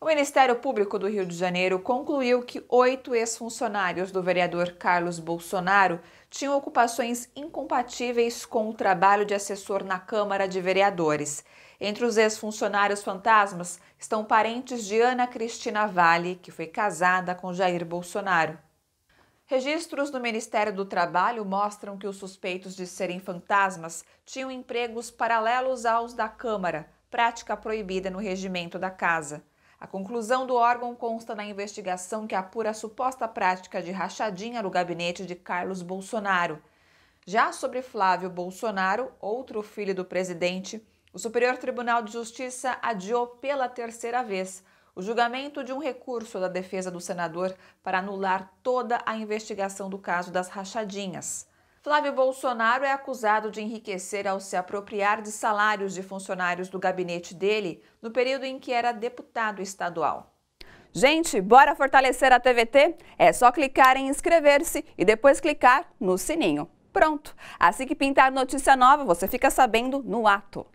O Ministério Público do Rio de Janeiro concluiu que oito ex-funcionários do vereador Carlos Bolsonaro tinham ocupações incompatíveis com o trabalho de assessor na Câmara de Vereadores. Entre os ex-funcionários fantasmas estão parentes de Ana Cristina Vale, que foi casada com Jair Bolsonaro. Registros do Ministério do Trabalho mostram que os suspeitos de serem fantasmas tinham empregos paralelos aos da Câmara, prática proibida no regimento da casa. A conclusão do órgão consta na investigação que apura a suposta prática de rachadinha no gabinete de Carlos Bolsonaro. Já sobre Flávio Bolsonaro, outro filho do presidente, o Superior Tribunal de Justiça adiou pela terceira vez o julgamento de um recurso da defesa do senador para anular toda a investigação do caso das rachadinhas. Flávio Bolsonaro é acusado de enriquecer ao se apropriar de salários de funcionários do gabinete dele no período em que era deputado estadual. Gente, bora fortalecer a TVT? É só clicar em inscrever-se e depois clicar no sininho. Pronto! Assim que pintar notícia nova, você fica sabendo no ato.